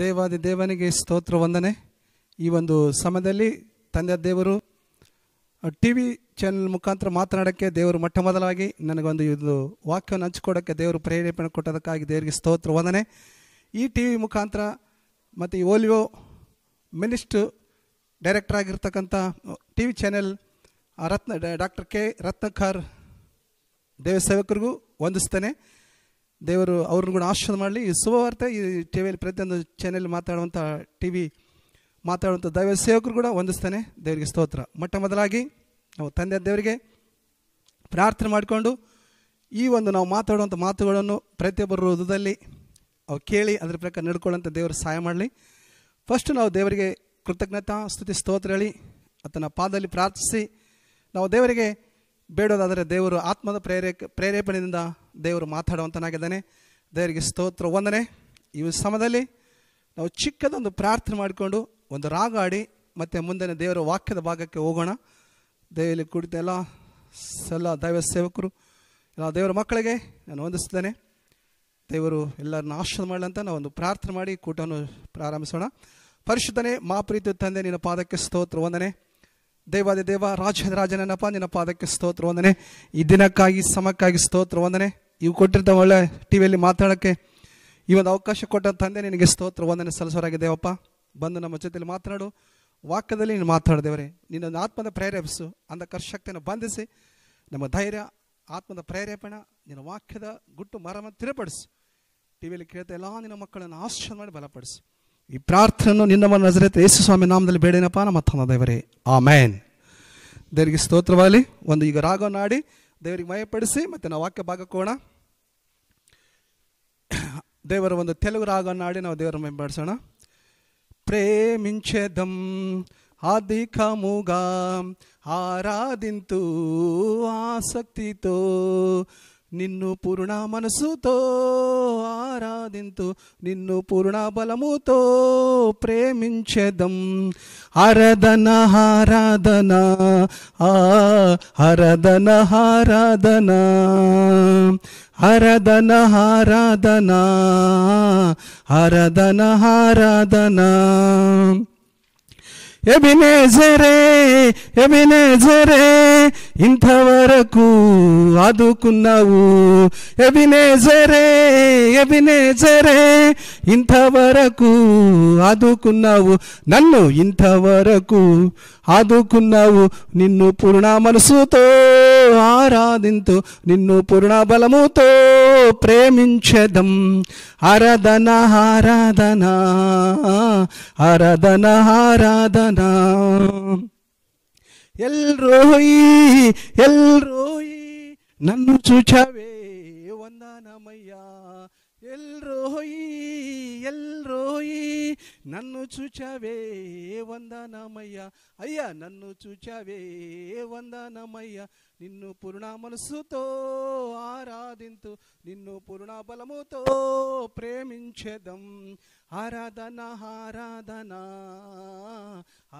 ದೇವಾದಿ ದೇವನಿಗೆ ಸ್ತೋತ್ರ ವಂದನೆ ಈ ಒಂದು ಸಮಯದಲ್ಲಿ ತಂದೆ ದೇವರು ಟಿ ವಿ ಚಾನೆಲ್ ಮುಖಾಂತರ ಮಾತನಾಡೋಕ್ಕೆ ದೇವರು ಮೊಟ್ಟ ಮೊದಲಾಗಿ ನನಗೊಂದು ಇದು ವಾಕ್ಯವನ್ನು ಹಂಚ್ಕೊಡೋಕ್ಕೆ ದೇವರು ಪ್ರೇರೇಪಣೆ ಕೊಟ್ಟದಕ್ಕಾಗಿ ದೇವರಿಗೆ ಸ್ತೋತ್ರ ವಂದನೆ ಈ ಟಿ ವಿ ಮುಖಾಂತರ ಮತ್ತು ಈ ಓಲಿಯೋ ಮಿನಿಸ್ಟ್ ಡೈರೆಕ್ಟರ್ ಆಗಿರ್ತಕ್ಕಂಥ T V channel Ratna doctor K Ratnakar ದೇವಸೇವಕರಿಗೂ ವಂದಿಸ್ತೇನೆ ದೇವರು ಅವ್ರನ್ನ ಕೂಡ ಆಶೀರ್ವಾದ ಮಾಡಲಿ ಈ ಶುಭವಾರ್ತೆ ಈ ಟಿ ವಿಯಲ್ಲಿ ಪ್ರತಿಯೊಂದು ಚಾನೆಲ್ ಮಾತಾಡುವಂಥ ಟಿ ವಿ ಮಾತಾಡುವಂಥ ದೈವ ಸೇವಕರು ಕೂಡ ಹೊಂದಿಸ್ತಾನೆ ದೇವರಿಗೆ ಸ್ತೋತ್ರ ಮೊಟ್ಟ ಮೊದಲಾಗಿ ನಾವು ತಂದೆ ದೇವರಿಗೆ ಪ್ರಾರ್ಥನೆ ಮಾಡಿಕೊಂಡು ಈ ಒಂದು ನಾವು ಮಾತಾಡುವಂಥ ಮಾತುಗಳನ್ನು ಪ್ರತಿಯೊಬ್ಬರ ಹೃದಯದಲ್ಲಿ ಅವು ಕೇಳಿ ಅದರ ಪ್ರಕಾರ ನಡ್ಕೊಳ್ಳೋಂಥ ದೇವರು ಸಹಾಯ ಮಾಡಲಿ ಫಸ್ಟು ನಾವು ದೇವರಿಗೆ ಕೃತಜ್ಞತಾ ಸ್ತುತಿ ಸ್ತೋತ್ರ ಹೇಳಿ ಆತನ ಪಾದದಲ್ಲಿ ಪ್ರಾರ್ಥಿಸಿ ನಾವು ದೇವರಿಗೆ ಬೇಡೋದಾದರೆ ದೇವರು ಆತ್ಮದ ಪ್ರೇರೇ ಪ್ರೇರೇಪಣೆಯಿಂದ ದೇವರು ಮಾತಾಡುವಂತನಾಗಿದ್ದಾನೆ ದೇವರಿಗೆ ಸ್ತೋತ್ರ ಒಂದನೇ ಈ ಸಮಯದಲ್ಲಿ ನಾವು ಚಿಕ್ಕದೊಂದು ಪ್ರಾರ್ಥನೆ ಮಾಡಿಕೊಂಡು ಒಂದು ರಾಗ ಮತ್ತು ಮುಂದಿನ ದೇವರ ವಾಕ್ಯದ ಭಾಗಕ್ಕೆ ಹೋಗೋಣ ದೇವಿಯಲ್ಲಿ ಕುಡಿತ ಎಲ್ಲ ಎಲ್ಲ ದೈವ ಸೇವಕರು ಎಲ್ಲ ದೇವರ ಮಕ್ಕಳಿಗೆ ನಾನು ವಂದಿಸ್ತಾನೆ ದೇವರು ಎಲ್ಲರನ್ನ ಆಶ್ರಯ ಮಾಡಲಂತ ನಾವು ಒಂದು ಪ್ರಾರ್ಥನೆ ಮಾಡಿ ಕೂಟವನ್ನು ಪ್ರಾರಂಭಿಸೋಣ ಪರಿಶುದ್ಧನೇ ಮಾ ಪ್ರೀತಿ ತಂದೆ ನಿನ್ನ ಪಾದಕ್ಕೆ ಸ್ತೋತ್ರ ವಂದನೆ ದೇವಾದ ದೇವ ರಾಜ ರಾಜನಪ್ಪ ನಿನ್ನ ಪಾದಕ್ಕೆ ಸ್ತೋತ್ರ ವಂದನೆ ಈ ದಿನಕ್ಕಾಗಿ ಸಮಕ್ಕಾಗಿ ಸ್ತೋತ್ರ ವಂದನೆ ಇವು ಕೊಟ್ಟಿರ್ತ ಒಳ್ಳೆ ಟಿವಿಯಲ್ಲಿ ವಿಯಲ್ಲಿ ಮಾತಾಡೋಕ್ಕೆ ಈ ಒಂದು ಅವಕಾಶ ಕೊಟ್ಟ ತಂದೆ ನಿನಗೆ ಸ್ತೋತ್ರ ವಂದನೆ ಸಲ್ಲಿಸೋರಾಗಿ ದೇವಪ್ಪ ಬಂದು ನಮ್ಮ ಜೊತೆಲಿ ಮಾತನಾಡು ವಾಕ್ಯದಲ್ಲಿ ನೀನು ಮಾತಾಡದೇವರೇ ನಿನ್ನ ಆತ್ಮದ ಪ್ರೇರೇಪಿಸು ಅಂದ ಕರ್ಷಕ್ತಿಯನ್ನು ಬಂಧಿಸಿ ನಮ್ಮ ಧೈರ್ಯ ಆತ್ಮದ ಪ್ರೇರೇಪಣ ನಿನ್ನ ವಾಕ್ಯದ ಗುಟ್ಟು ಮರವನ್ನು ತಿರಪಡಿಸು ಟಿವಿಯಲ್ಲಿ ವಿಯಲ್ಲಿ ಕೇಳ್ತಾ ಎಲ್ಲ ನಿನ್ನ ಮಕ್ಕಳನ್ನು ಆಶ್ರಯ ಮಾಡಿ ಬಲಪಡಿಸು ಈ ಪ್ರಾರ್ಥನೆಯನ್ನು ನಿನ್ನವ ನಜರೇತ ಯೇಸು ಸ್ವಾಮಿ ನಾಮದಲ್ಲಿ ಬೇಡೇನಪ್ಪ ನಮ್ಮ ದೇವರೇ ಆ ಮ್ಯಾನ್ ದೇವರಿಗೆ ಸ್ತೋತ್ರವಾಗಲಿ ಒಂದು ಈಗ ರಾಗವನ್ನು ದೇವರಿಗೆ ಮಯಪಡಿಸಿ ಮತ್ತೆ ನಾವು ವಾಕ್ಯ ಭಾಗಕ್ಕೋಣ ದೇವರ ಒಂದು ತೆಲುಗು ರಾಗವನ್ನು ನಾವು ದೇವರ ಮಯಪಡಿಸೋಣ ಆದಿಕ అధికముగా ಆಸಕ್ತಿ ತೋ నిన్ను పూర్ణ మనసుతో ఆరాధింతు నిన్ను పూర్ణ బలముతో ప్రేమించెదం హరదన హారాధన హరదన హారాధన హరదన హారాధన హరదన హారాధన ఎబినేజరే ఎబినేజరే ఇంతవరకు ఆదుకున్నావు ఎబినేజరే ఎబినేజరే ఇంతవరకు ఆదుకున్నావు నన్ను ఇంతవరకు ఆదుకున్నావు నిన్ను పూర్ణ మనసుతో ఆరాధింతు నిన్ను పూర్ణ బలముతో ప్రేమించదం ఆరాధన ఆరాధన ఆరాధన ఆరాధన ಗಾನ ಎಲ್ ರೋಯಿ ಎಲ್ ರೋಯಿ నన్ను చూచావే నన్ను చూచావే వందనమయ్యా అయ్యా నన్ను చూచావే వందనమయ్యా నిన్ను పూర్ణ మనసుతో ఆరాధింతు నిన్ను పూర్ణ బలముతో ప్రేమించేదం ఆరాధన ఆరాధన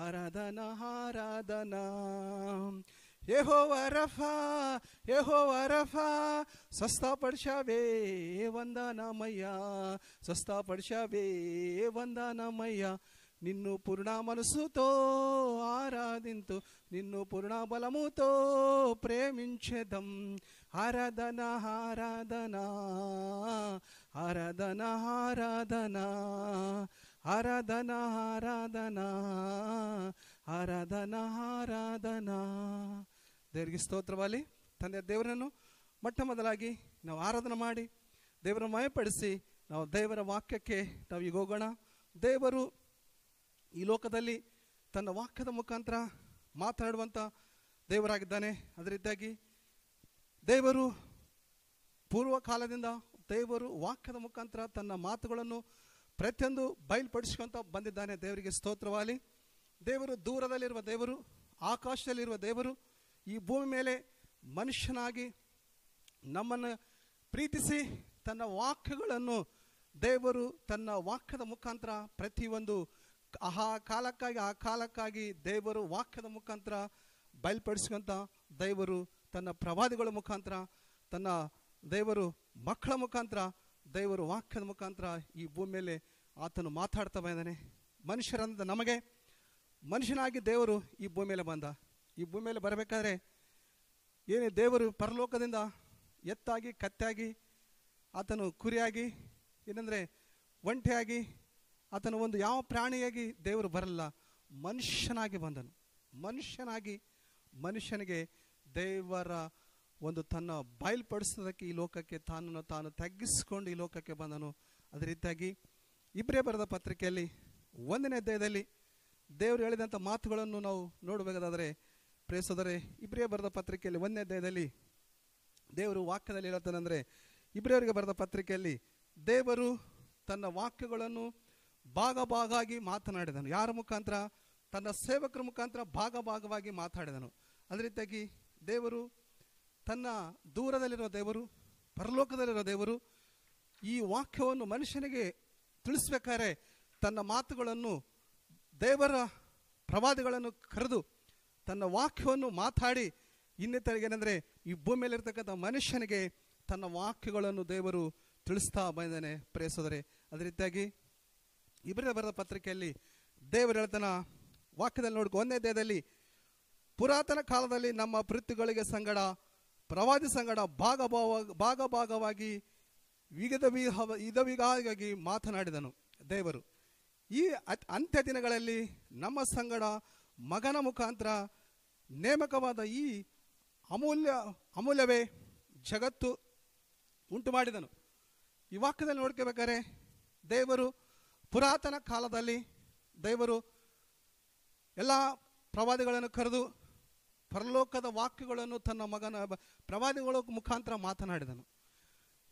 ఆరాధన ఆరాధనా ఏహో వరఫా ఏహో వరఫా స్వస్థపడిచావే వందనమయ్యా స్వస్థపడిచావే వందనమయ్యా నిన్ను పూర్ణ మనసుతో ఆరాధింతు నిన్ను పూర్ణ బలముతో ప్రేమించేదం ఆరాధన ఆరాధన ఆరాధన ఆరాధన ఆరాధన ఆరాధన ఆరాధన ఆరాధనా ದೇವರಿಗೆ ಸ್ತೋತ್ರವಾಗಲಿ ತಂದೆ ದೇವರನ್ನು ಮೊಟ್ಟ ಮೊದಲಾಗಿ ನಾವು ಆರಾಧನೆ ಮಾಡಿ ದೇವರನ್ನು ಮಯಪಡಿಸಿ ನಾವು ದೇವರ ವಾಕ್ಯಕ್ಕೆ ನಾವು ಈಗ ಹೋಗೋಣ ದೇವರು ಈ ಲೋಕದಲ್ಲಿ ತನ್ನ ವಾಕ್ಯದ ಮುಖಾಂತರ ಮಾತನಾಡುವಂಥ ದೇವರಾಗಿದ್ದಾನೆ ಅದರಿಂದಾಗಿ ದೇವರು ಪೂರ್ವ ಕಾಲದಿಂದ ದೇವರು ವಾಕ್ಯದ ಮುಖಾಂತರ ತನ್ನ ಮಾತುಗಳನ್ನು ಪ್ರತಿಯೊಂದು ಬಯಲುಪಡಿಸ್ಕೊಂತ ಬಂದಿದ್ದಾನೆ ದೇವರಿಗೆ ಸ್ತೋತ್ರವಾಗಲಿ ದೇವರು ದೂರದಲ್ಲಿರುವ ದೇವರು ಆಕಾಶದಲ್ಲಿರುವ ದೇವರು ಈ ಭೂಮಿ ಮೇಲೆ ಮನುಷ್ಯನಾಗಿ ನಮ್ಮನ್ನು ಪ್ರೀತಿಸಿ ತನ್ನ ವಾಕ್ಯಗಳನ್ನು ದೇವರು ತನ್ನ ವಾಕ್ಯದ ಮುಖಾಂತರ ಪ್ರತಿಯೊಂದು ಆ ಕಾಲಕ್ಕಾಗಿ ಆ ಕಾಲಕ್ಕಾಗಿ ದೇವರು ವಾಕ್ಯದ ಮುಖಾಂತರ ಬಯಲ್ಪಡಿಸ್ಕೊಂತ ದೇವರು ತನ್ನ ಪ್ರವಾದಿಗಳ ಮುಖಾಂತರ ತನ್ನ ದೇವರು ಮಕ್ಕಳ ಮುಖಾಂತರ ದೇವರು ವಾಕ್ಯದ ಮುಖಾಂತರ ಈ ಭೂಮಿ ಮೇಲೆ ಆತನು ಮಾತಾಡ್ತಾ ಬಂದಾನೆ ಮನುಷ್ಯರಂದ ನಮಗೆ ಮನುಷ್ಯನಾಗಿ ದೇವರು ಈ ಭೂಮಿ ಮೇಲೆ ಬಂದ ಈ ಭೂಮಿ ಮೇಲೆ ಬರಬೇಕಾದ್ರೆ ಏನೇ ದೇವರು ಪರಲೋಕದಿಂದ ಎತ್ತಾಗಿ ಕತ್ತಾಗಿ ಆತನು ಕುರಿಯಾಗಿ ಏನಂದರೆ ಒಂಟೆಯಾಗಿ ಆತನು ಒಂದು ಯಾವ ಪ್ರಾಣಿಯಾಗಿ ದೇವರು ಬರಲ್ಲ ಮನುಷ್ಯನಾಗಿ ಬಂದನು ಮನುಷ್ಯನಾಗಿ ಮನುಷ್ಯನಿಗೆ ದೇವರ ಒಂದು ತನ್ನ ಬಯಲ್ಪಡಿಸೋದಕ್ಕೆ ಈ ಲೋಕಕ್ಕೆ ತಾನನ್ನು ತಾನು ತಗ್ಗಿಸ್ಕೊಂಡು ಈ ಲೋಕಕ್ಕೆ ಬಂದನು ಅದೇ ರೀತಿಯಾಗಿ ಇಬ್ಬರೇ ಬರೆದ ಪತ್ರಿಕೆಯಲ್ಲಿ ಒಂದನೇ ದೇಹದಲ್ಲಿ ದೇವರು ಹೇಳಿದಂಥ ಮಾತುಗಳನ್ನು ನಾವು ನೋಡಬೇಕಾದರೆ ಪ್ರೇಸೋದರೆ ಇಬ್ರಿಯ ಬರೆದ ಪತ್ರಿಕೆಯಲ್ಲಿ ಒಂದನೇ ದೇಹದಲ್ಲಿ ದೇವರು ವಾಕ್ಯದಲ್ಲಿ ಹೇಳುತ್ತಾನೆಂದರೆ ಇಬ್ರಿಯವರಿಗೆ ಬರೆದ ಪತ್ರಿಕೆಯಲ್ಲಿ ದೇವರು ತನ್ನ ವಾಕ್ಯಗಳನ್ನು ಭಾಗ ಭಾಗವಾಗಿ ಮಾತನಾಡಿದನು ಯಾರ ಮುಖಾಂತರ ತನ್ನ ಸೇವಕರ ಮುಖಾಂತರ ಭಾಗ ಭಾಗವಾಗಿ ಮಾತಾಡಿದನು ಅದೇ ರೀತಿಯಾಗಿ ದೇವರು ತನ್ನ ದೂರದಲ್ಲಿರುವ ದೇವರು ಪರಲೋಕದಲ್ಲಿರೋ ದೇವರು ಈ ವಾಕ್ಯವನ್ನು ಮನುಷ್ಯನಿಗೆ ತಿಳಿಸ್ಬೇಕಾದ್ರೆ ತನ್ನ ಮಾತುಗಳನ್ನು ದೇವರ ಪ್ರವಾದಿಗಳನ್ನು ಕರೆದು ತನ್ನ ವಾಕ್ಯವನ್ನು ಮಾತಾಡಿ ಇನ್ನಿತರಿಗೆ ಏನಂದರೆ ಈ ಭೂಮಿಯಲ್ಲಿರ್ತಕ್ಕಂಥ ಮನುಷ್ಯನಿಗೆ ತನ್ನ ವಾಕ್ಯಗಳನ್ನು ದೇವರು ತಿಳಿಸ್ತಾ ಬಂದಾನೆ ಪ್ರೇಸೋದರೆ ಅದೇ ರೀತಿಯಾಗಿ ಇಬ್ಬರ ಬರೆದ ಪತ್ರಿಕೆಯಲ್ಲಿ ದೇವರು ಹೇಳ್ತಾನ ವಾಕ್ಯದಲ್ಲಿ ನೋಡ್ಕೊ ಒಂದೇ ದೇಹದಲ್ಲಿ ಪುರಾತನ ಕಾಲದಲ್ಲಿ ನಮ್ಮ ಪೃಥ್ವಿಗಳಿಗೆ ಸಂಗಡ ಪ್ರವಾದಿ ಸಂಗಡ ಭಾಗ ಭಾಗ ಭಾಗವಾಗಿ ವಿಗದ ವಿಧವಿಗಾಗಿ ಮಾತನಾಡಿದನು ದೇವರು ಈ ಅಂತ್ಯ ದಿನಗಳಲ್ಲಿ ನಮ್ಮ ಸಂಗಡ ಮಗನ ಮುಖಾಂತರ ನೇಮಕವಾದ ಈ ಅಮೂಲ್ಯ ಅಮೂಲ್ಯವೇ ಜಗತ್ತು ಉಂಟು ಮಾಡಿದನು ಈ ವಾಕ್ಯದಲ್ಲಿ ನೋಡ್ಕೋಬೇಕಾದ್ರೆ ದೇವರು ಪುರಾತನ ಕಾಲದಲ್ಲಿ ದೇವರು ಎಲ್ಲ ಪ್ರವಾದಿಗಳನ್ನು ಕರೆದು ಪರಲೋಕದ ವಾಕ್ಯಗಳನ್ನು ತನ್ನ ಮಗನ ಪ್ರವಾದಿಗಳ ಮುಖಾಂತರ ಮಾತನಾಡಿದನು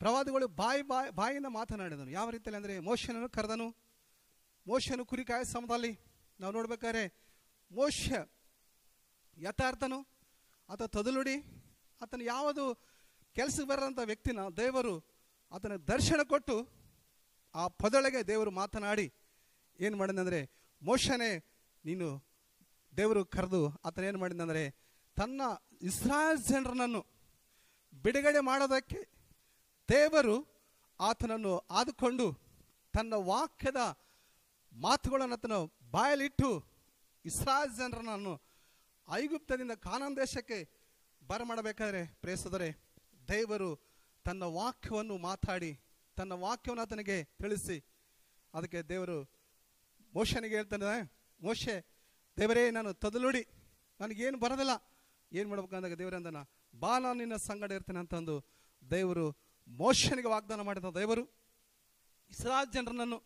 ಪ್ರವಾದಿಗಳು ಬಾಯಿ ಬಾಯಿ ಬಾಯಿಂದ ಮಾತನಾಡಿದನು ಯಾವ ರೀತಿಯಲ್ಲಿ ಅಂದರೆ ಮೋಶನನ್ನು ಕರೆದನು ಮೋಶನು ಕುರಿ ಸಮದಲ್ಲಿ ನಾವು ನೋಡ್ಬೇಕಾದ್ರೆ ಮೋಶ ಯಥಾರ್ಥನು ಆತ ತದಲುಡಿ ಆತನ ಯಾವುದು ಕೆಲಸಕ್ಕೆ ಬರೋಂಥ ವ್ಯಕ್ತಿನ ದೇವರು ಆತನ ದರ್ಶನ ಕೊಟ್ಟು ಆ ಪದೊಳಗೆ ದೇವರು ಮಾತನಾಡಿ ಏನು ಮಾಡಿದಂದರೆ ಮೋಶನೇ ನೀನು ದೇವರು ಕರೆದು ಆತನೇನು ಮಾಡಿದಂದರೆ ತನ್ನ ಇಸ್ರಾಯಲ್ ಜನರನ್ನು ಬಿಡುಗಡೆ ಮಾಡೋದಕ್ಕೆ ದೇವರು ಆತನನ್ನು ಆದುಕೊಂಡು ತನ್ನ ವಾಕ್ಯದ ಮಾತುಗಳನ್ನು ಆತನು ಬಾಯಲಿಟ್ಟು ಇಸ್ರಾಯಲ್ ಜನರನ್ನು ಐಗುಪ್ತದಿಂದ ಕಾನಾನ್ ದೇಶಕ್ಕೆ ಬರಮಾಡಬೇಕಾದ್ರೆ ಪ್ರೇಸದರೆ ದೇವರು ತನ್ನ ವಾಕ್ಯವನ್ನು ಮಾತಾಡಿ ತನ್ನ ವಾಕ್ಯವನ್ನು ಆತನಿಗೆ ತಿಳಿಸಿ ಅದಕ್ಕೆ ದೇವರು ಮೋಶನಿಗೆ ಹೇಳ್ತಾನೆ ಮೋಶೆ ದೇವರೇ ನಾನು ತದಲುಡಿ ನನಗೇನು ಬರೋದಿಲ್ಲ ಏನು ಮಾಡ್ಬೇಕು ಅಂದಾಗ ದೇವರಂದನ ಬಾ ನಾನು ನಿನ್ನ ಸಂಗಡ ಇರ್ತೇನೆ ಅಂತಂದು ದೇವರು ಮೋಶನಿಗೆ ವಾಗ್ದಾನ ಮಾಡಿದ ದೇವರು ಇಸ್ರಾ ಜನರನ್ನು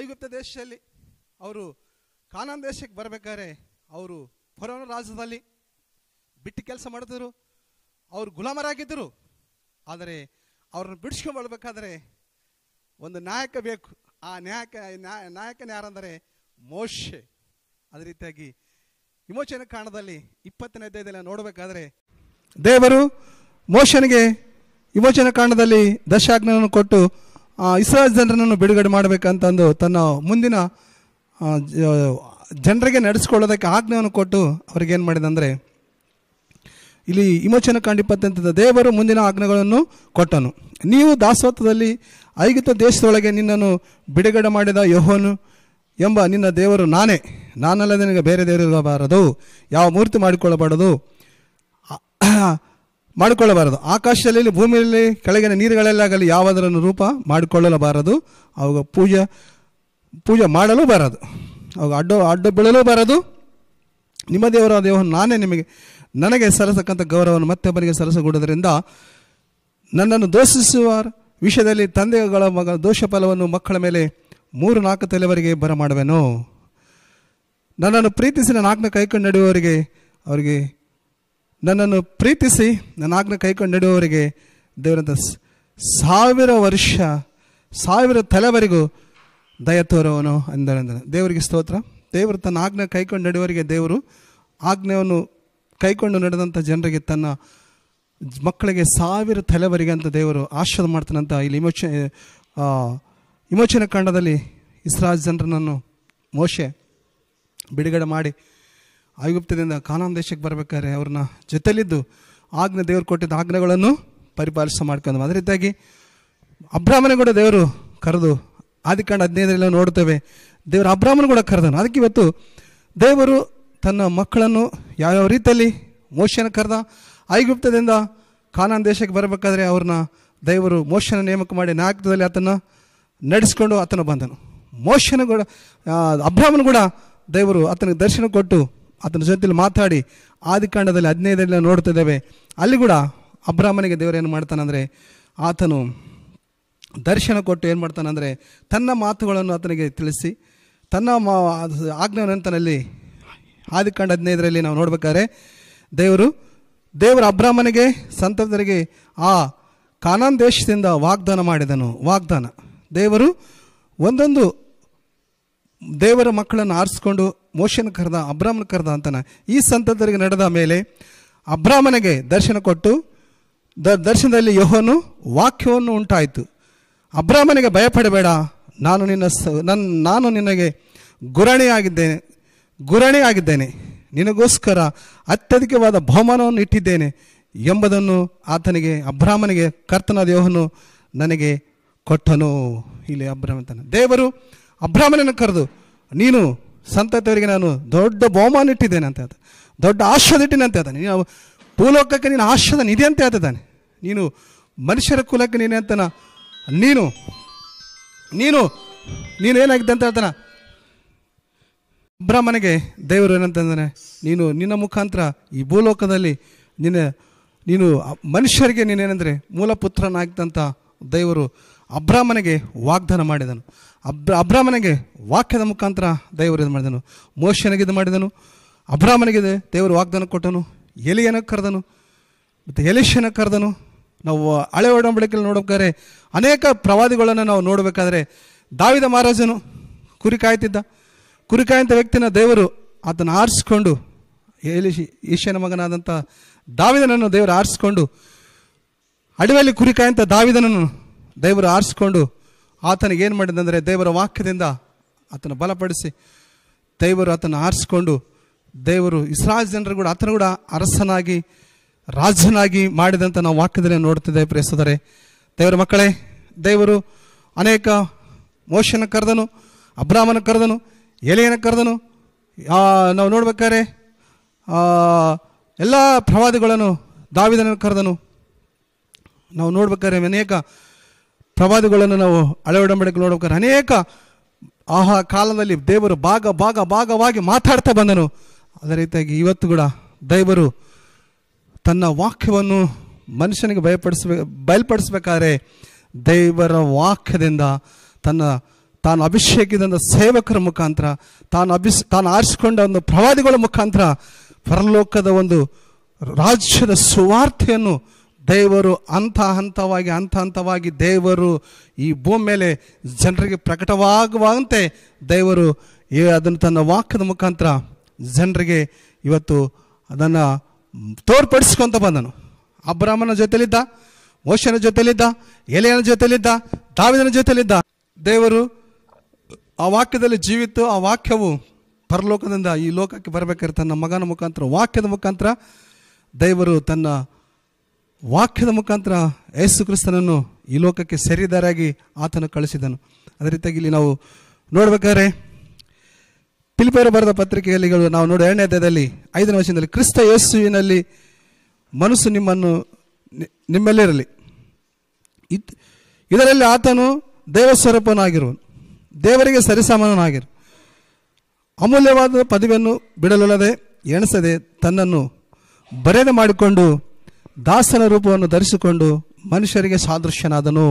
ಐಗುಪ್ತ ದೇಶದಲ್ಲಿ ಅವರು ಕಾನಾನ್ ದೇಶಕ್ಕೆ ಬರಬೇಕಾದ್ರೆ ಅವರು ಫರೋನ ರಾಜ್ಯದಲ್ಲಿ ಬಿಟ್ಟು ಕೆಲಸ ಮಾಡಿದ್ರು ಅವರು ಗುಲಾಮರಾಗಿದ್ದರು ಆದರೆ ಅವರನ್ನು ಬಿಡಿಸ್ಕೊಂಡ್ಬಳ್ಬೇಕಾದ್ರೆ ಒಂದು ನಾಯಕ ಬೇಕು ಆ ನಾಯಕ ನಾಯಕನ ಯಾರಂದರೆ ಮೋಶೆ ಅದೇ ರೀತಿಯಾಗಿ ವಿಮೋಚನೆ ಕಾಣದಲ್ಲಿ ಇಪ್ಪತ್ತನೇ ಅಧ್ಯಾಯದಲ್ಲಿ ನೋಡಬೇಕಾದ್ರೆ ದೇವರು ಮೋಶನಿಗೆ ವಿಮೋಚನ ಕಾಣದಲ್ಲಿ ದಶಾಗ್ನನ್ನು ಕೊಟ್ಟು ಇಸ್ರಾ ಜನರನ್ನು ಬಿಡುಗಡೆ ಮಾಡಬೇಕಂತಂದು ತನ್ನ ಮುಂದಿನ ಜನರಿಗೆ ನಡೆಸ್ಕೊಳ್ಳೋದಕ್ಕೆ ಆಜ್ಞೆಯನ್ನು ಕೊಟ್ಟು ಮಾಡಿದೆ ಅಂದರೆ ಇಲ್ಲಿ ವಿಮೋಚನ ಕಂಡಿಪ್ಪತ್ತಂತದ ದೇವರು ಮುಂದಿನ ಆಜ್ಞೆಗಳನ್ನು ಕೊಟ್ಟನು ನೀವು ದಾಸತ್ವದಲ್ಲಿ ಐಗಿತ ದೇಶದೊಳಗೆ ನಿನ್ನನ್ನು ಬಿಡುಗಡೆ ಮಾಡಿದ ಯೋಹನು ಎಂಬ ನಿನ್ನ ದೇವರು ನಾನೇ ನಾನಲ್ಲ ನಿನಗೆ ಬೇರೆ ದೇವರು ಇರಬಾರದು ಯಾವ ಮೂರ್ತಿ ಮಾಡಿಕೊಳ್ಳಬಾರದು ಮಾಡಿಕೊಳ್ಳಬಾರದು ಆಕಾಶದಲ್ಲಿ ಭೂಮಿಯಲ್ಲಿ ಕೆಳಗಿನ ನೀರುಗಳಲ್ಲಾಗಲಿ ಯಾವುದರನ್ನು ರೂಪ ಮಾಡಿಕೊಳ್ಳಲಬಾರದು ಅವಾಗ ಪೂಜೆ ಪೂಜೆ ಮಾಡಲು ಬಾರದು ಅವಾಗ ಅಡ್ಡ ಅಡ್ಡ ಬೀಳಲೂ ಬರದು ನಿಮ್ಮ ದೇವರ ದೇವರು ನಾನೇ ನಿಮಗೆ ನನಗೆ ಸರಸಕ್ಕಂಥ ಗೌರವವನ್ನು ಮತ್ತೊಬ್ಬರಿಗೆ ಸಲಸಗೊಡುವುದರಿಂದ ನನ್ನನ್ನು ದೋಷಿಸುವ ವಿಷಯದಲ್ಲಿ ತಂದೆಗಳ ಮಗ ದೋಷ ಫಲವನ್ನು ಮಕ್ಕಳ ಮೇಲೆ ಮೂರು ನಾಲ್ಕು ತಲೆವರೆಗೆ ಬರಮಾಡುವೆನು ನನ್ನನ್ನು ಪ್ರೀತಿಸಿ ನನ್ನ ಆಜ್ಞೆ ಕೈಕೊಂಡು ನಡೆಯುವವರಿಗೆ ಅವರಿಗೆ ನನ್ನನ್ನು ಪ್ರೀತಿಸಿ ನನ್ನ ಆಜ್ಞೆ ಕೈಕೊಂಡು ನಡೆಯುವವರಿಗೆ ದೇವರಂತ ಸಾವಿರ ವರ್ಷ ಸಾವಿರ ತಲೆವರೆಗೂ ದಯ ತೋರವನು ದೇವರಿಗೆ ಸ್ತೋತ್ರ ದೇವರು ತನ್ನ ಆಜ್ಞೆ ಕೈಕೊಂಡು ನಡೆಯುವರಿಗೆ ದೇವರು ಆಜ್ಞೆಯನ್ನು ಕೈಕೊಂಡು ನಡೆದಂಥ ಜನರಿಗೆ ತನ್ನ ಮಕ್ಕಳಿಗೆ ಸಾವಿರ ತಲೆವರಿಗೆ ಅಂತ ದೇವರು ಆಶ್ರಯ ಮಾಡ್ತಾನಂತ ಇಲ್ಲಿ ವಿಮೋಚ ವಿಮೋಚನ ಕಾಂಡದಲ್ಲಿ ಇಸ್ರಾಜ್ ಜನರನ್ನು ಮೋಶೆ ಬಿಡುಗಡೆ ಮಾಡಿ ಐಗುಪ್ತದಿಂದ ಕಾನಾನ್ ದೇಶಕ್ಕೆ ಬರಬೇಕಾದ್ರೆ ಅವ್ರನ್ನ ಜೊತೆಯಲ್ಲಿದ್ದು ಆಜ್ಞೆ ದೇವರು ಕೊಟ್ಟಿದ್ದ ಆಜ್ಞೆಗಳನ್ನು ಪರಿಪಾಲಿಸ ಮಾಡ್ಕೊಂಡು ಅದೇ ರೀತಿಯಾಗಿ ಅಬ್ರಾಹ್ಮಣೆ ಕೂಡ ದೇವರು ಕರೆದು ಆದಿಕಾಂಡ ಹದಿನೈದರಲ್ಲಿ ನೋಡ್ತೇವೆ ದೇವರು ಅಬ್ರಾಹ್ಮನ್ ಕೂಡ ಕರೆದನು ಅದಕ್ಕೆ ಇವತ್ತು ದೇವರು ತನ್ನ ಮಕ್ಕಳನ್ನು ಯಾವ್ಯಾವ ರೀತಿಯಲ್ಲಿ ಮೋಶನ ಕರೆದ ಐಗುಪ್ತದಿಂದ ಕಾನಾನ್ ದೇಶಕ್ಕೆ ಬರಬೇಕಾದ್ರೆ ಅವ್ರನ್ನ ದೇವರು ಮೋಶನ ನೇಮಕ ಮಾಡಿ ನಾಯಕತ್ವದಲ್ಲಿ ಆತನ್ನು ನಡೆಸ್ಕೊಂಡು ಆತನು ಬಂದನು ಮೋಶನ ಕೂಡ ಅಬ್ರಾಹ್ಮನ್ ಕೂಡ ದೇವರು ಆತನಿಗೆ ದರ್ಶನ ಕೊಟ್ಟು ಆತನ ಜೊತೆಲಿ ಮಾತಾಡಿ ಆದಿಕಾಂಡದಲ್ಲಿ ಹದಿನೈದರಲ್ಲಿ ನೋಡ್ತಿದ್ದೇವೆ ಅಲ್ಲಿ ಕೂಡ ಅಬ್ರಾಹ್ಮನಿಗೆ ದೇವರು ಏನು ಮಾಡ್ತಾನಂದರೆ ಆತನು ದರ್ಶನ ಕೊಟ್ಟು ಏನು ಅಂದರೆ ತನ್ನ ಮಾತುಗಳನ್ನು ಆತನಿಗೆ ತಿಳಿಸಿ ತನ್ನ ಮಾ ಆಜ್ಞಾನಂತನಲ್ಲಿ ಆದಿಕಂಡ ಹದಿನೈದರಲ್ಲಿ ನಾವು ನೋಡ್ಬೇಕಾದ್ರೆ ದೇವರು ದೇವರ ಅಬ್ರಾಹ್ಮನಿಗೆ ಸಂತತರಿಗೆ ಆ ಕಾನಾನ್ ದೇಶದಿಂದ ವಾಗ್ದಾನ ಮಾಡಿದನು ವಾಗ್ದಾನ ದೇವರು ಒಂದೊಂದು ದೇವರ ಮಕ್ಕಳನ್ನು ಆರಿಸ್ಕೊಂಡು ಮೋಶನ್ ಕರೆದ ಅಬ್ರಾಹ್ಮನ ಕರೆದ ಅಂತಾನೆ ಈ ಸಂತತರಿಗೆ ನಡೆದ ಮೇಲೆ ಅಬ್ರಾಹ್ಮನಿಗೆ ದರ್ಶನ ಕೊಟ್ಟು ದ ದರ್ಶನದಲ್ಲಿ ಯೋಹನು ವಾಕ್ಯವನ್ನು ಉಂಟಾಯಿತು ಅಬ್ರಾಹ್ಮನಿಗೆ ಭಯಪಡಬೇಡ ನಾನು ನಿನ್ನ ಸ ನನ್ನ ನಾನು ನಿನಗೆ ಗುರಣಿಯಾಗಿದ್ದೇನೆ ಗುರಣಿಯಾಗಿದ್ದೇನೆ ನಿನಗೋಸ್ಕರ ಅತ್ಯಧಿಕವಾದ ಬಹುಮಾನವನ್ನು ಇಟ್ಟಿದ್ದೇನೆ ಎಂಬುದನ್ನು ಆತನಿಗೆ ಅಬ್ರಾಹ್ಮನಿಗೆ ಕರ್ತನ ದೇಹನು ನನಗೆ ಕೊಟ್ಟನು ಇಲ್ಲಿ ಅಬ್ರಾಹ್ಮಣ ದೇವರು ಅಬ್ರಾಹ್ಮಣನ ಕರೆದು ನೀನು ಸಂತತಿಯವರಿಗೆ ನಾನು ದೊಡ್ಡ ಬಹುಮಾನ ಇಟ್ಟಿದ್ದೇನೆ ಅಂತ ಹೇಳ್ತಾನೆ ದೊಡ್ಡ ಆಶ್ವಾದ ಇಟ್ಟಿನ ಅಂತ ಹೇಳ್ತಾನೆ ನೀನು ಭೂಲೋಕಕ್ಕೆ ನೀನು ಆಶ್ರದ ನಿಧಿ ಅಂತ ಹೇಳ್ತಿದ್ದಾನೆ ನೀನು ಮನುಷ್ಯರ ಕುಲಕ್ಕೆ ನೀನು ಅಂತನ ನೀನು ನೀನು ನೀನು ಏನಾಗಿದ್ದೆ ಅಂತ ಹೇಳ್ತಾನ ಬ್ರಾಹ್ಮನಿಗೆ ದೇವರು ಏನಂತಂದರೆ ನೀನು ನಿನ್ನ ಮುಖಾಂತರ ಈ ಭೂಲೋಕದಲ್ಲಿ ನಿನ್ನ ನೀನು ಮನುಷ್ಯರಿಗೆ ನೀನೇನೆಂದರೆ ಮೂಲಪುತ್ರನಾಗಿದ್ದಂಥ ದೇವರು ಅಬ್ರಾಹ್ಮನಿಗೆ ವಾಗ್ದಾನ ಮಾಡಿದನು ಅಬ್ರ ಅಬ್ರಾಹ್ಮನಿಗೆ ವಾಕ್ಯದ ಮುಖಾಂತರ ದೇವರು ಇದು ಮಾಡಿದನು ಮೋಶನಿಗೆ ಇದು ಮಾಡಿದನು ಅಬ್ರಾಹ್ಮನಿಗೆ ದೇವರು ವಾಗ್ದಾನ ಕೊಟ್ಟನು ಎಲಿಯನ ಕರೆದನು ಮತ್ತು ಎಲಿಶನ ಕರೆದನು ನಾವು ಹಳೆ ಒಡಂಬಡಿಕೆಯಲ್ಲಿ ನೋಡಬೇಕಾದ್ರೆ ಅನೇಕ ಪ್ರವಾದಿಗಳನ್ನು ನಾವು ನೋಡಬೇಕಾದ್ರೆ ದಾವಿದ ಮಹಾರಾಜನು ಕುರಿ ಕಾಯ್ತಿದ್ದ ಕುರಿ ಕಾಯಂಥ ವ್ಯಕ್ತಿನ ದೇವರು ಅದನ್ನು ಆರಿಸ್ಕೊಂಡು ಏಲಿ ಈಶ್ಯನ ಮಗನಾದಂಥ ದಾವಿದನನ್ನು ದೇವರು ಆರಿಸ್ಕೊಂಡು ಅಡವೆಯಲ್ಲಿ ಕುರಿ ಕಾಯಂಥ ದಾವಿದನನ್ನು ದೇವರು ಆರಿಸ್ಕೊಂಡು ಆತನಿಗೆ ಏನು ಮಾಡಿದಂದರೆ ದೇವರ ವಾಕ್ಯದಿಂದ ಆತನ ಬಲಪಡಿಸಿ ದೇವರು ಆತನ ಆರಿಸ್ಕೊಂಡು ದೇವರು ಇಸ್ರಾಜ್ ಜನರು ಕೂಡ ಆತನ ಕೂಡ ಅರಸನಾಗಿ ರಾಜನಾಗಿ ಮಾಡಿದಂಥ ನಾವು ವಾಕ್ಯದಲ್ಲಿ ನೋಡ್ತಿದ್ದೇವೆ ಪ್ರೇಸದರೆ ದೇವರ ಮಕ್ಕಳೇ ದೇವರು ಅನೇಕ ಮೋಶನ ಕರೆದನು ಅಬ್ರಾಹ್ಮನ ಕರೆದನು ಎಲೆಯನ್ನು ಕರೆದನು ನಾವು ನೋಡ್ಬೇಕಾದ್ರೆ ಎಲ್ಲ ಪ್ರವಾದಿಗಳನ್ನು ದಾವಿದನನ್ನು ಕರೆದನು ನಾವು ನೋಡ್ಬೇಕಾದ್ರೆ ಅನೇಕ ಪ್ರವಾದಿಗಳನ್ನು ನಾವು ಅಳವಡಂಬಡಿಕೆ ನೋಡ್ಬೇಕಾದ್ರೆ ಅನೇಕ ಆಹಾ ಕಾಲದಲ್ಲಿ ದೇವರು ಭಾಗ ಭಾಗ ಭಾಗವಾಗಿ ಮಾತಾಡ್ತಾ ಬಂದನು ಅದೇ ರೀತಿಯಾಗಿ ಇವತ್ತು ಕೂಡ ದೈವರು ತನ್ನ ವಾಕ್ಯವನ್ನು ಮನುಷ್ಯನಿಗೆ ಭಯಪಡಿಸ್ಬೇ ಬಯಲ್ಪಡಿಸ್ಬೇಕಾದ್ರೆ ದೇವರ ವಾಕ್ಯದಿಂದ ತನ್ನ ತಾನು ಅಭಿಷೇಕದಿಂದ ಸೇವಕರ ಮುಖಾಂತರ ತಾನು ಅಭಿಷ್ ತಾನು ಆರಿಸಿಕೊಂಡ ಒಂದು ಪ್ರವಾದಿಗಳ ಮುಖಾಂತರ ಪರಲೋಕದ ಒಂದು ರಾಜ್ಯದ ಸುವಾರ್ತೆಯನ್ನು ದೇವರು ಹಂತ ಹಂತವಾಗಿ ಹಂತ ಹಂತವಾಗಿ ದೇವರು ಈ ಭೂಮಿ ಮೇಲೆ ಜನರಿಗೆ ಪ್ರಕಟವಾಗುವಂತೆ ದೇವರು ಅದನ್ನು ತನ್ನ ವಾಕ್ಯದ ಮುಖಾಂತರ ಜನರಿಗೆ ಇವತ್ತು ಅದನ್ನು ತೋರ್ಪಡಿಸ್ಕೊಂತ ಬಂದನು ಅಬ್ರಾಹ್ಮನ ಜೊತೆಯಲ್ಲಿದ್ದ ಮೋಶನ ಜೊತೆಯಲ್ಲಿದ್ದ ಎಲೆಯನ ಜೊತೆಯಲ್ಲಿದ್ದ ದಾವಿದನ ಜೊತೆಯಲ್ಲಿದ್ದ ದೇವರು ಆ ವಾಕ್ಯದಲ್ಲಿ ಜೀವಿತು ಆ ವಾಕ್ಯವು ಪರಲೋಕದಿಂದ ಈ ಲೋಕಕ್ಕೆ ಬರಬೇಕಾದ್ರೆ ತನ್ನ ಮಗನ ಮುಖಾಂತರ ವಾಕ್ಯದ ಮುಖಾಂತರ ದೇವರು ತನ್ನ ವಾಕ್ಯದ ಮುಖಾಂತರ ಯೇಸು ಕ್ರಿಸ್ತನನ್ನು ಈ ಲೋಕಕ್ಕೆ ಸರಿದಾರಾಗಿ ಆತನು ಕಳಿಸಿದನು ಅದೇ ರೀತಿಯಾಗಿ ಇಲ್ಲಿ ನಾವು ನೋಡ್ಬೇಕಾದ್ರೆ ಫಿಲಿಪಿಯರು ಬರೆದ ಪತ್ರಿಕೆಯಲ್ಲಿ ನಾವು ನೋಡಿ ಎರಡನೇ ಅಧ್ಯಾಯದಲ್ಲಿ ಐದನೇ ವರ್ಷದಲ್ಲಿ ಕ್ರಿಸ್ತ ಯೇಸುವಿನಲ್ಲಿ ಮನಸ್ಸು ನಿಮ್ಮನ್ನು ನಿಮ್ಮಲ್ಲಿರಲಿ ಇದರಲ್ಲಿ ಆತನು ದೇವಸ್ವರೂಪನಾಗಿರುವ ದೇವರಿಗೆ ಸರಿಸಮಾನನಾಗಿರು ಅಮೂಲ್ಯವಾದ ಪದವಿಯನ್ನು ಬಿಡಲೊಲ್ಲದೆ ಎಣಿಸದೆ ತನ್ನನ್ನು ಬರೆದು ಮಾಡಿಕೊಂಡು ದಾಸನ ರೂಪವನ್ನು ಧರಿಸಿಕೊಂಡು ಮನುಷ್ಯರಿಗೆ ಸಾದೃಶ್ಯನಾದನು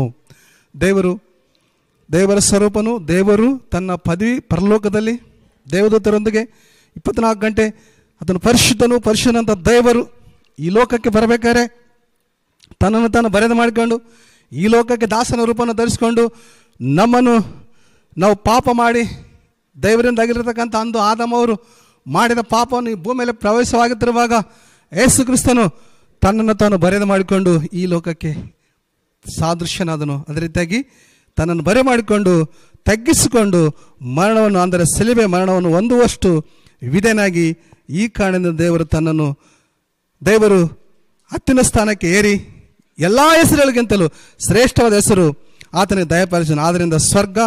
ದೇವರು ದೇವರ ಸ್ವರೂಪನು ದೇವರು ತನ್ನ ಪದವಿ ಪರಲೋಕದಲ್ಲಿ ದೇವದೂತರೊಂದಿಗೆ ಇಪ್ಪತ್ನಾಲ್ಕು ಗಂಟೆ ಅದನ್ನು ಪರಿಶುದ್ಧನು ಪರಿಶುದ್ಧನಂಥ ದೈವರು ಈ ಲೋಕಕ್ಕೆ ಬರಬೇಕಾದ್ರೆ ತನ್ನನ್ನು ತಾನು ಬರೆದು ಮಾಡಿಕೊಂಡು ಈ ಲೋಕಕ್ಕೆ ದಾಸನ ರೂಪವನ್ನು ಧರಿಸಿಕೊಂಡು ನಮ್ಮನ್ನು ನಾವು ಪಾಪ ಮಾಡಿ ದೇವರಿಂದ ಆಗಿರತಕ್ಕಂಥ ಅಂದು ಆದಮವರು ಮಾಡಿದ ಪಾಪವನ್ನು ಈ ಭೂಮಿಯಲ್ಲಿ ಪ್ರವೇಶವಾಗುತ್ತಿರುವಾಗ ಯೇಸು ಕ್ರಿಸ್ತನು ತನ್ನನ್ನು ತಾನು ಬರೆದು ಮಾಡಿಕೊಂಡು ಈ ಲೋಕಕ್ಕೆ ಸಾದೃಶ್ಯನಾದನು ಅದೇ ರೀತಿಯಾಗಿ ತನ್ನನ್ನು ಬರೆ ಮಾಡಿಕೊಂಡು ತಗ್ಗಿಸಿಕೊಂಡು ಮರಣವನ್ನು ಅಂದರೆ ಸಿಲಿಬೆ ಮರಣವನ್ನು ಹೊಂದುವಷ್ಟು ವಿಧನಾಗಿ ಈ ಕಾರಣದಿಂದ ದೇವರು ತನ್ನನ್ನು ದೇವರು ಹತ್ತಿನ ಸ್ಥಾನಕ್ಕೆ ಏರಿ ಎಲ್ಲ ಹೆಸರುಗಳಿಗಿಂತಲೂ ಶ್ರೇಷ್ಠವಾದ ಹೆಸರು ಆತನಿಗೆ ದಯಪಾಲಿಸನು ಆದ್ದರಿಂದ ಸ್ವರ್ಗ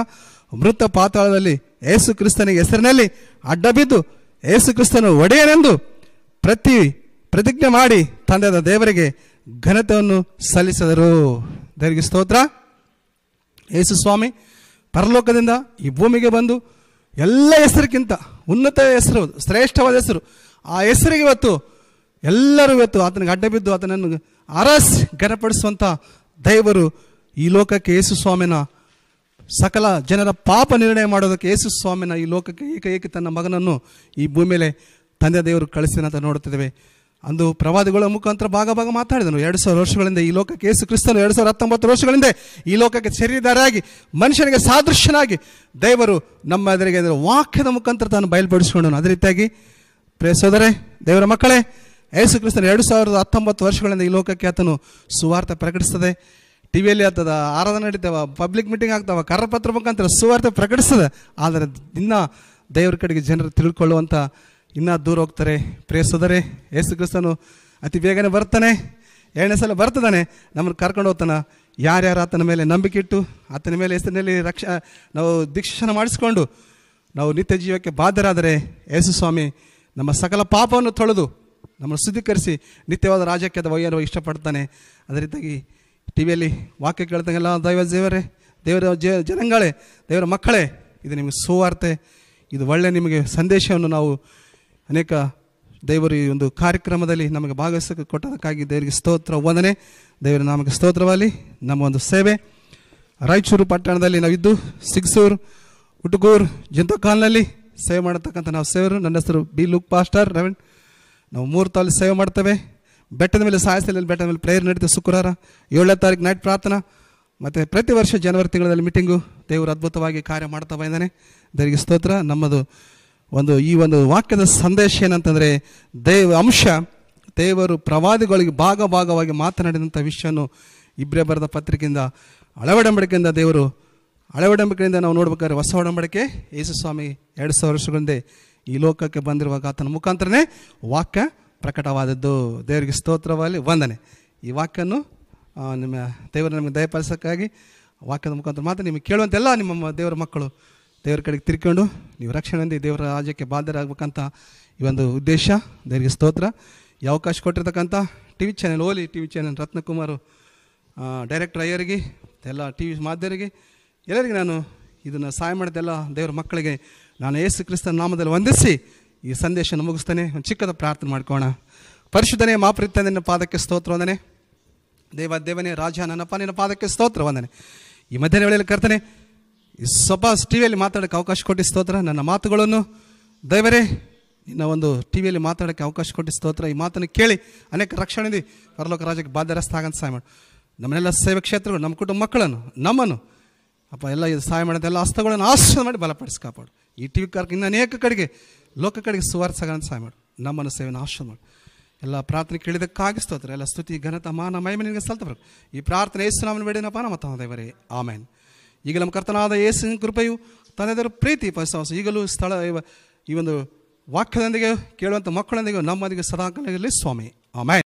ಮೃತ ಪಾತಾಳದಲ್ಲಿ ಯೇಸು ಕ್ರಿಸ್ತನಿಗೆ ಹೆಸರಿನಲ್ಲಿ ಅಡ್ಡಬಿದ್ದು ಯೇಸು ಕ್ರಿಸ್ತನು ಒಡೆಯನೆಂದು ಪ್ರತಿ ಪ್ರತಿಜ್ಞೆ ಮಾಡಿ ತಂದೆದ ದೇವರಿಗೆ ಘನತೆಯನ್ನು ಸಲ್ಲಿಸಿದರು ದೇವರಿಗೆ ಸ್ತೋತ್ರ ಯೇಸು ಸ್ವಾಮಿ ಪರಲೋಕದಿಂದ ಈ ಭೂಮಿಗೆ ಬಂದು ಎಲ್ಲ ಹೆಸರಿಗಿಂತ ಉನ್ನತ ಹೆಸರು ಶ್ರೇಷ್ಠವಾದ ಹೆಸರು ಆ ಹೆಸರಿಗೆ ಇವತ್ತು ಎಲ್ಲರೂ ಇವತ್ತು ಆತನಿಗೆ ಅಡ್ಡ ಬಿದ್ದು ಆತನನ್ನು ಅರಸ್ ಗನಪಡಿಸುವಂಥ ದೈವರು ಈ ಲೋಕಕ್ಕೆ ಯೇಸು ಸ್ವಾಮಿನ ಸಕಲ ಜನರ ಪಾಪ ನಿರ್ಣಯ ಮಾಡೋದಕ್ಕೆ ಯೇಸು ಸ್ವಾಮಿನ ಈ ಲೋಕಕ್ಕೆ ಏಕೈಕ ತನ್ನ ಮಗನನ್ನು ಈ ಮೇಲೆ ತಂದೆ ದೇವರು ಕಳಿಸಿದಂತ ನೋಡುತ್ತಿದ್ದೇವೆ ಅಂದು ಪ್ರವಾದಿಗಳ ಮುಖಾಂತರ ಭಾಗ ಭಾಗ ಮಾತಾಡಿದನು ಎರಡು ಸಾವಿರ ವರ್ಷಗಳಿಂದ ಈ ಲೋಕಕ್ಕೆ ಏಸು ಕ್ರಿಸ್ತನು ಎರಡು ಸಾವಿರ ಹತ್ತೊಂಬತ್ತು ವರ್ಷಗಳಿಂದ ಈ ಲೋಕಕ್ಕೆ ಶರೀರದಾರಾಗಿ ಮನುಷ್ಯನಿಗೆ ಸಾದೃಶ್ಯನಾಗಿ ದೇವರು ನಮ್ಮ ಎದುರಿಗೆ ವಾಕ್ಯದ ಮುಖಾಂತರ ತಾನು ಬಯಲ್ಪಡಿಸಿಕೊಂಡನು ಅದೇ ರೀತಿಯಾಗಿ ಪ್ರೇಸೋದರೆ ದೇವರ ಮಕ್ಕಳೇ ಯೇಸು ಕ್ರಿಸ್ತನು ಎರಡು ಸಾವಿರದ ಹತ್ತೊಂಬತ್ತು ವರ್ಷಗಳಿಂದ ಈ ಲೋಕಕ್ಕೆ ಆತನು ಸುವಾರ್ಥ ಪ್ರಕಟಿಸ್ತದೆ ಟಿ ವಿಯಲ್ಲಿ ಆಗ್ತದ ಆರಾಧನೆ ನಡೀತಾವ ಪಬ್ಲಿಕ್ ಮೀಟಿಂಗ್ ಆಗ್ತಾವ ಕರಪತ್ರ ಮುಖಾಂತರ ಸುವಾರ್ತೆ ಪ್ರಕಟಿಸ್ತದೆ ಆದರೆ ಇನ್ನ ದೇವರ ಕಡೆಗೆ ಜನರು ತಿಳ್ಕೊಳ್ಳುವಂಥ ಇನ್ನೂ ದೂರ ಹೋಗ್ತಾರೆ ಪ್ರೇಸೋದರೆ ಯೇಸು ಕ್ರಿಸ್ತನು ಅತಿ ಬೇಗನೆ ಬರ್ತಾನೆ ಎರಡನೇ ಸಲ ಬರ್ತದಾನೆ ನಮ್ಮನ್ನು ಕರ್ಕೊಂಡು ಹೋಗ್ತಾನೆ ಯಾರ್ಯಾರು ಆತನ ಮೇಲೆ ನಂಬಿಕೆ ಇಟ್ಟು ಆತನ ಮೇಲೆ ಹೆಸರಿನಲ್ಲಿ ರಕ್ಷ ನಾವು ದೀಕ್ಷಣ ಮಾಡಿಸ್ಕೊಂಡು ನಾವು ನಿತ್ಯ ಜೀವಕ್ಕೆ ಬಾಧ್ಯರಾದರೆ ಯೇಸು ಸ್ವಾಮಿ ನಮ್ಮ ಸಕಲ ಪಾಪವನ್ನು ತೊಳೆದು ನಮ್ಮನ್ನು ಶುದ್ಧೀಕರಿಸಿ ನಿತ್ಯವಾದ ರಾಜಕ್ಕೆ ಅದು ಇಷ್ಟಪಡ್ತಾನೆ ಅದೇ ರೀತಿಯಾಗಿ ಟಿ ವಿಯಲ್ಲಿ ವಾಕ್ಯ ಕೇಳ್ದಂಗೆಲ್ಲ ದೈವ ದೇವರೇ ದೇವರ ಜ ಜನಗಳೇ ದೇವರ ಮಕ್ಕಳೇ ಇದು ನಿಮಗೆ ಸುವಾರ್ತೆ ಇದು ಒಳ್ಳೆ ನಿಮಗೆ ಸಂದೇಶವನ್ನು ನಾವು ಅನೇಕ ದೇವರು ಈ ಒಂದು ಕಾರ್ಯಕ್ರಮದಲ್ಲಿ ನಮಗೆ ಭಾಗವಹಿಸಕ್ಕೆ ಕೊಟ್ಟದಕ್ಕಾಗಿ ದೇವರಿಗೆ ಸ್ತೋತ್ರ ವಂದನೆ ದೇವರ ನಾಮಕ್ಕೆ ಸ್ತೋತ್ರವಾಗಲಿ ನಮ್ಮ ಒಂದು ಸೇವೆ ರಾಯಚೂರು ಪಟ್ಟಣದಲ್ಲಿ ನಾವಿದ್ದು ಸಿಗ್ಸೂರು ಹುಟುಗೂರು ಜಂತುಕಾಲ್ನಲ್ಲಿ ಸೇವೆ ಮಾಡತಕ್ಕಂಥ ನಾವು ಸೇವರು ನನ್ನ ಹೆಸರು ಬಿ ಲುಕ್ ಪಾಸ್ಟರ್ ರವೀಣ್ ನಾವು ಮೂರು ತಾಲು ಸೇವೆ ಮಾಡ್ತೇವೆ ಬೆಟ್ಟದ ಮೇಲೆ ಸಾಯಿಸಲಿಲ್ಲ ಬೆಟ್ಟದ ಮೇಲೆ ಪ್ರೇಯರ್ ನಡೀತೇವೆ ಶುಕ್ರವಾರ ಏಳನೇ ತಾರೀಕು ನೈಟ್ ಪ್ರಾರ್ಥನಾ ಮತ್ತು ಪ್ರತಿ ವರ್ಷ ಜನವರಿ ತಿಂಗಳಲ್ಲಿ ಮೀಟಿಂಗು ದೇವರು ಅದ್ಭುತವಾಗಿ ಕಾರ್ಯ ಮಾಡ್ತಾ ಬಂದಾನೆ ದೇವರಿಗೆ ಸ್ತೋತ್ರ ನಮ್ಮದು ಒಂದು ಈ ಒಂದು ವಾಕ್ಯದ ಸಂದೇಶ ಏನಂತಂದರೆ ದೇವ ಅಂಶ ದೇವರು ಪ್ರವಾದಿಗಳಿಗೆ ಭಾಗ ಭಾಗವಾಗಿ ಮಾತನಾಡಿದಂಥ ವಿಷಯವನ್ನು ಇಬ್ಬರೇ ಬರೆದ ಪತ್ರಿಕೆಯಿಂದ ಅಳವಡಂಬಡಿಕೆಯಿಂದ ದೇವರು ಅಳವಡಂಬಿಕೆಯಿಂದ ನಾವು ನೋಡ್ಬೇಕಾದ್ರೆ ಹೊಸ ಒಡಂಬಡಿಕೆ ಸ್ವಾಮಿ ಎರಡು ಸಾವಿರ ವರ್ಷಗಳ ಈ ಲೋಕಕ್ಕೆ ಬಂದಿರುವಾಗ ಆತನ ಮುಖಾಂತರನೇ ವಾಕ್ಯ ಪ್ರಕಟವಾದದ್ದು ದೇವರಿಗೆ ಸ್ತೋತ್ರವಾಗಿ ವಂದನೆ ಈ ವಾಕ್ಯನ್ನು ನಿಮ್ಮ ದೇವರು ನಮಗೆ ದಯಪಾಲಿಸೋಕ್ಕಾಗಿ ವಾಕ್ಯದ ಮುಖಾಂತರ ಮಾತ್ರ ನಿಮಗೆ ಕೇಳುವಂತೆಲ್ಲ ನಿಮ್ಮ ದೇವರ ಮಕ್ಕಳು ದೇವರ ಕಡೆಗೆ ತಿರ್ಕೊಂಡು ನೀವು ರಕ್ಷಣೆ ದೇವರ ರಾಜ್ಯಕ್ಕೆ ಬಾಧ್ಯರಾಗಬೇಕಂತ ಈ ಒಂದು ಉದ್ದೇಶ ದೇವರಿಗೆ ಸ್ತೋತ್ರ ಈ ಅವಕಾಶ ಕೊಟ್ಟಿರ್ತಕ್ಕಂಥ ಟಿ ವಿ ಚಾನೆಲ್ ಓಲಿ T V channel Ratnakumar director ಅಯ್ಯರಿಗೆ ಎಲ್ಲ ಟಿ ವಿ ಮಾಧ್ಯಮರಿಗೆ ಎಲ್ಲರಿಗೆ ನಾನು ಇದನ್ನು ಸಹಾಯ ಮಾಡಿದೆಲ್ಲ ದೇವರ ಮಕ್ಕಳಿಗೆ ನಾನು ಯೇಸು ಕ್ರಿಸ್ತನ ನಾಮದಲ್ಲಿ ವಂದಿಸಿ ಈ ಸಂದೇಶನ ಮುಗಿಸ್ತೇನೆ ಒಂದು ಚಿಕ್ಕದ ಪ್ರಾರ್ಥನೆ ಮಾಡ್ಕೋಣ ಪರಿಶುದ್ಧನೇ ಮಾಪ್ರೀತ ನಿನ್ನ ಪಾದಕ್ಕೆ ಸ್ತೋತ್ರ ವಂದನೆ ದೇವ ದೇವನೇ ರಾಜ ನನ್ನಪ್ಪ ನಿನ್ನ ಪಾದಕ್ಕೆ ಸ್ತೋತ್ರ ವಂದನೆ ಈ ಮಧ್ಯಾಹ್ನ ವೇಳೆಯಲ್ಲಿ ಕರ್ತನೆ ಈ ಸಬಾಸ್ ಟಿವಿಯಲ್ಲಿ ವಿಯಲ್ಲಿ ಮಾತಾಡೋಕ್ಕೆ ಅವಕಾಶ ಕೊಟ್ಟು ಸ್ತೋತ್ರ ನನ್ನ ಮಾತುಗಳನ್ನು ದಯವರೇ ನಿನ್ನ ಒಂದು ಟಿ ವಿಯಲ್ಲಿ ಮಾತಾಡೋಕ್ಕೆ ಅವಕಾಶ ಕೊಟ್ಟು ಸ್ತೋತ್ರ ಈ ಮಾತನ್ನು ಕೇಳಿ ಅನೇಕ ರಕ್ಷಣೆ ಪರಲೋಕ ರಾಜ್ಯಕ್ಕೆ ಬಾಧ್ಯರಸ್ತ ಆಗಂತ ಸಹಾಯ ಮಾಡಿ ನಮ್ಮನೆಲ್ಲ ಸೇವೆ ಕ್ಷೇತ್ರಗಳು ನಮ್ಮ ಕುಟುಂಬ ಮಕ್ಕಳನ್ನು ನಮ್ಮನ್ನು ಅಪ್ಪ ಎಲ್ಲ ಇದು ಸಹಾಯ ಮಾಡೋದು ಎಲ್ಲ ಹಸ್ತಗಳನ್ನು ಆಶ್ರಯ ಮಾಡಿ ಬಲಪಡಿಸಿ ಕಾಪಾಡು ಈ ಟಿವಿ ವಿ ಇನ್ನು ಅನೇಕ ಕಡೆಗೆ ಲೋಕ ಕಡೆಗೆ ಸುವಾರ್ಸಾಗಂತ ಸಹಾಯ ಮಾಡು ನಮ್ಮನ್ನು ಸೇವೆಯನ್ನು ಆಶ್ರಯ ಮಾಡು ಎಲ್ಲ ಪ್ರಾರ್ಥನೆ ಕೇಳಿದಕ್ಕಾಗಿ ಸ್ತೋತ್ರ ಎಲ್ಲ ಸ್ತುತಿ ಘನತ ಮಾನ ಮಹಿಮೆ ಸಲ್ತ ಈ ಪ್ರಾರ್ಥನೆ ಯೇಸು ನಾಮನ ಬೇಡೇನಪ್ಪ ನಮ್ಮ ದೇವರೇ ಆಮೇನ್ ಈಗ ನಮ್ಮ ಕರ್ತನಾದ ಯೇಸಿನ ಕೃಪೆಯು ತನ್ನೆದರ ಪ್ರೀತಿ ಪಶ್ಚಾಸ ಈಗಲೂ ಸ್ಥಳ ಈ ಒಂದು ವಾಕ್ಯದೊಂದಿಗೆ ಕೇಳುವಂಥ ಮಕ್ಕಳೊಂದಿಗೆ ನಮ್ಮೊಂದಿಗೆ ಸದಾಕಾಲದಲ್ಲಿ ಸ್ವಾಮಿ ಆಮೇಲೆ